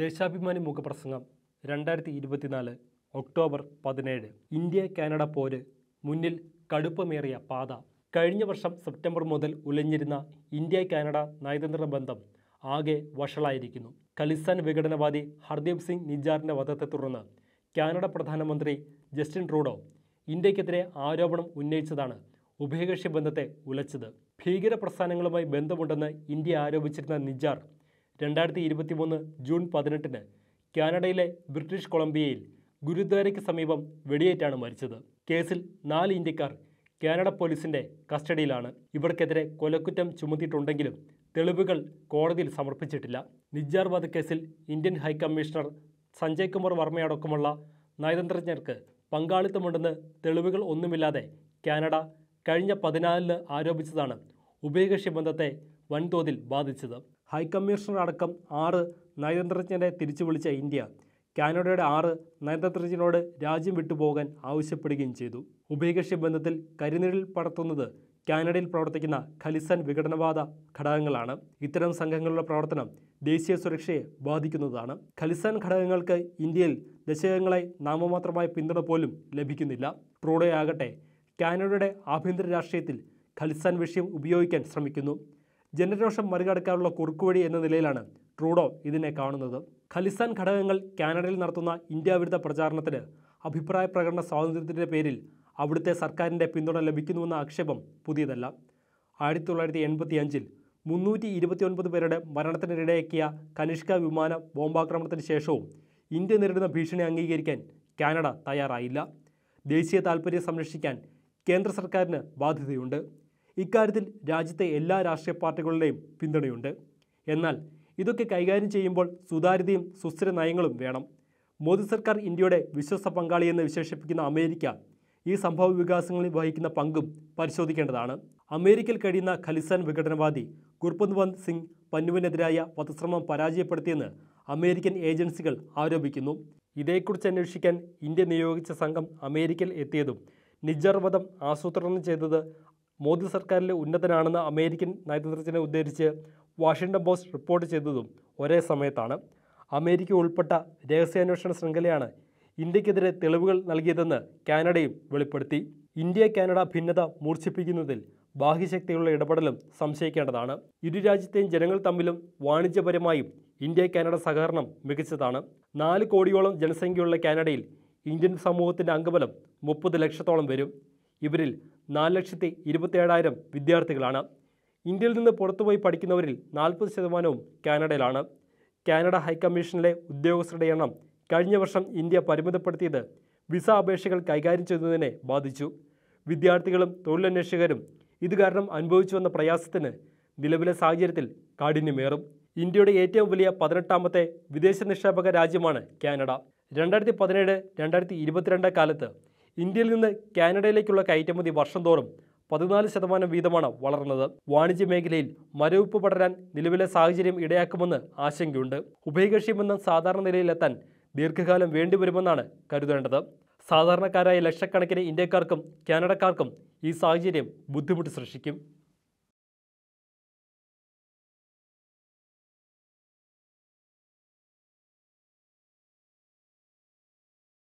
ദേശാഭിമാനി മുഖപ്രസംഗം രണ്ടായിരത്തി ഇരുപത്തിനാല് ഒക്ടോബർ പതിനേഴ് ഇന്ത്യ കാനഡ പോര് മുന്നിൽ കടുപ്പമേറിയ പാത കഴിഞ്ഞ വർഷം സെപ്റ്റംബർ മുതൽ ഉലഞ്ഞിരുന്ന ഇന്ത്യ കാനഡ നയതന്ത്ര ബന്ധം ആകെ വഷളായിരിക്കുന്നു ഖലിസ്ഥാൻ വിഘടനവാദി ഹർദീപ് സിംഗ് നിജാറിൻ്റെ വധത്തെ തുടർന്ന് കാനഡ പ്രധാനമന്ത്രി ജസ്റ്റിൻ ട്രൂഡോ ഇന്ത്യക്കെതിരെ ആരോപണം ഉന്നയിച്ചതാണ് ഉഭയകക്ഷി ബന്ധത്തെ ഉലച്ചത് ഭീകര പ്രസ്ഥാനങ്ങളുമായി ബന്ധമുണ്ടെന്ന് ഇന്ത്യ ആരോപിച്ചിരുന്ന നിജാർ രണ്ടായിരത്തി ഇരുപത്തി മൂന്ന് ജൂൺ പതിനെട്ടിന് കാനഡയിലെ ബ്രിട്ടീഷ് കൊളംബിയയിൽ ഗുരുദ്വാരയ്ക്ക് സമീപം വെടിയേറ്റാണ് മരിച്ചത് കേസിൽ നാല് ഇന്ത്യക്കാർ കാനഡ പോലീസിന്റെ കസ്റ്റഡിയിലാണ് ഇവർക്കെതിരെ കൊലക്കുറ്റം ചുമത്തിയിട്ടുണ്ടെങ്കിലും തെളിവുകൾ കോടതിയിൽ സമർപ്പിച്ചിട്ടില്ല നിജാർ വധക്കേസിൽ ഇന്ത്യൻ ഹൈക്കമ്മീഷണർ സഞ്ജയ് കുമാർ വർമ്മയടക്കമുള്ള നയതന്ത്രജ്ഞർക്ക് പങ്കാളിത്തമുണ്ടെന്ന് തെളിവുകൾ ഒന്നുമില്ലാതെ കാനഡ കഴിഞ്ഞ പതിനാലിന് ആരോപിച്ചതാണ് ഉഭയകക്ഷി ബന്ധത്തെ വൻതോതിൽ ബാധിച്ചത് ഹൈക്കമ്മീഷണർ അടക്കം ആറ് നയതന്ത്രജ്ഞരെ തിരിച്ചു വിളിച്ച ഇന്ത്യ കാനഡയുടെ ആറ് നയതന്ത്രജ്ഞനോട് രാജ്യം വിട്ടുപോകാൻ ആവശ്യപ്പെടുകയും ചെയ്തു ഉഭയകക്ഷി ബന്ധത്തിൽ കരിനിഴൽ പടർത്തുന്നത് കാനഡയിൽ പ്രവർത്തിക്കുന്ന ഖലിസൻ വിഘടനവാദ ഘടകങ്ങളാണ് ഇത്തരം സംഘങ്ങളുടെ പ്രവർത്തനം ദേശീയ സുരക്ഷയെ ബാധിക്കുന്നതാണ് ഖലിസൻ ഘടകങ്ങൾക്ക് ഇന്ത്യയിൽ ദശകങ്ങളായി നാമമാത്രമായ പിന്തുണ പോലും ലഭിക്കുന്നില്ല ട്രൂഡോ ആകട്ടെ കാനഡയുടെ ആഭ്യന്തര രാഷ്ട്രീയത്തിൽ ഖലിസ്ഥാൻ വിഷയം ഉപയോഗിക്കാൻ ശ്രമിക്കുന്നു ജനരോഷം മറികടക്കാനുള്ള കുറുക്കുവഴി എന്ന നിലയിലാണ് ട്രൂഡോ ഇതിനെ കാണുന്നത് ഖലിസ്ഥാൻ ഘടകങ്ങൾ കാനഡയിൽ നടത്തുന്ന ഇന്ത്യ വിരുദ്ധ പ്രചാരണത്തിന് അഭിപ്രായ പ്രകടന സ്വാതന്ത്ര്യത്തിൻ്റെ പേരിൽ അവിടുത്തെ സർക്കാരിൻ്റെ പിന്തുണ ലഭിക്കുന്നുവെന്ന ആക്ഷേപം പുതിയതല്ല ആയിരത്തി തൊള്ളായിരത്തി എൺപത്തി അഞ്ചിൽ മുന്നൂറ്റി ഒൻപത് പേരുടെ മരണത്തിനിടയാക്കിയ കനിഷ്ക വിമാന ബോംബാക്രമണത്തിന് ശേഷവും ഇന്ത്യ നേരിടുന്ന ഭീഷണി അംഗീകരിക്കാൻ കാനഡ തയ്യാറായില്ല ദേശീയ താൽപ്പര്യം സംരക്ഷിക്കാൻ കേന്ദ്ര സർക്കാരിന് ബാധ്യതയുണ്ട് ഇക്കാര്യത്തിൽ രാജ്യത്തെ എല്ലാ രാഷ്ട്രീയ പാർട്ടികളുടെയും പിന്തുണയുണ്ട് എന്നാൽ ഇതൊക്കെ കൈകാര്യം ചെയ്യുമ്പോൾ സുതാര്യതയും സുസ്ഥിര നയങ്ങളും വേണം മോദി സർക്കാർ ഇന്ത്യയുടെ വിശ്വസ പങ്കാളിയെന്ന് വിശേഷിപ്പിക്കുന്ന അമേരിക്ക ഈ സംഭവ വികാസങ്ങളിൽ വഹിക്കുന്ന പങ്കും പരിശോധിക്കേണ്ടതാണ് അമേരിക്കയിൽ കഴിയുന്ന ഖലിസ്ഥാൻ വിഘടനവാദി ഗുർപന്ത്വന്ത് സിംഗ് പന്നുവിനെതിരായ വധശ്രമം പരാജയപ്പെടുത്തിയെന്ന് അമേരിക്കൻ ഏജൻസികൾ ആരോപിക്കുന്നു ഇതേക്കുറിച്ച് അന്വേഷിക്കാൻ ഇന്ത്യ നിയോഗിച്ച സംഘം അമേരിക്കയിൽ എത്തിയതും നിജർവധം ആസൂത്രണം ചെയ്തത് മോദി സർക്കാരിലെ ഉന്നതനാണെന്ന് അമേരിക്കൻ നയതന്ത്രജ്ഞനെ ഉദ്ധരിച്ച് വാഷിംഗ്ടൺ പോസ്റ്റ് റിപ്പോർട്ട് ചെയ്തതും ഒരേ സമയത്താണ് അമേരിക്ക ഉൾപ്പെട്ട രഹസ്യാന്വേഷണ ശൃംഖലയാണ് ഇന്ത്യക്കെതിരെ തെളിവുകൾ നൽകിയതെന്ന് കാനഡയും വെളിപ്പെടുത്തി ഇന്ത്യ കാനഡ ഭിന്നത മൂർച്ഛിപ്പിക്കുന്നതിൽ ബാഹ്യശക്തിയുള്ള ഇടപെടലും സംശയിക്കേണ്ടതാണ് ഇരു രാജ്യത്തെയും ജനങ്ങൾ തമ്മിലും വാണിജ്യപരമായും ഇന്ത്യ കാനഡ സഹകരണം മികച്ചതാണ് നാല് കോടിയോളം ജനസംഖ്യയുള്ള കാനഡയിൽ ഇന്ത്യൻ സമൂഹത്തിൻ്റെ അംഗബലം മുപ്പത് ലക്ഷത്തോളം വരും ഇവരിൽ നാല് ലക്ഷത്തി ഇരുപത്തിയേഴായിരം വിദ്യാർത്ഥികളാണ് ഇന്ത്യയിൽ നിന്ന് പുറത്തുപോയി പഠിക്കുന്നവരിൽ നാൽപ്പത് ശതമാനവും കാനഡയിലാണ് കാനഡ ഹൈക്കമ്മീഷനിലെ ഉദ്യോഗസ്ഥരുടെ എണ്ണം കഴിഞ്ഞ വർഷം ഇന്ത്യ പരിമിതപ്പെടുത്തിയത് വിസ അപേക്ഷകൾ കൈകാര്യം ചെയ്യുന്നതിനെ ബാധിച്ചു വിദ്യാർത്ഥികളും തൊഴിലന്വേഷകരും ഇത് കാരണം അനുഭവിച്ചു വന്ന പ്രയാസത്തിന് നിലവിലെ സാഹചര്യത്തിൽ കാഠിന്യമേറും ഇന്ത്യയുടെ ഏറ്റവും വലിയ പതിനെട്ടാമത്തെ വിദേശ നിക്ഷേപക രാജ്യമാണ് കാനഡ രണ്ടായിരത്തി പതിനേഴ് രണ്ടായിരത്തി ഇരുപത്തിരണ്ട് കാലത്ത് ഇന്ത്യയിൽ നിന്ന് കാനഡയിലേക്കുള്ള കയറ്റുമതി വർഷം തോറും പതിനാല് ശതമാനം വീതമാണ് വളർന്നത് വാണിജ്യ മേഖലയിൽ മരവിപ്പ് പടരാൻ നിലവിലെ സാഹചര്യം ഇടയാക്കുമെന്ന് ആശങ്കയുണ്ട് ഉഭയകക്ഷി ബന്ധം സാധാരണ നിലയിലെത്താൻ ദീർഘകാലം വേണ്ടിവരുമെന്നാണ് കരുതേണ്ടത് സാധാരണക്കാരായ ലക്ഷക്കണക്കിന് ഇന്ത്യക്കാർക്കും കാനഡക്കാർക്കും ഈ സാഹചര്യം ബുദ്ധിമുട്ട് സൃഷ്ടിക്കും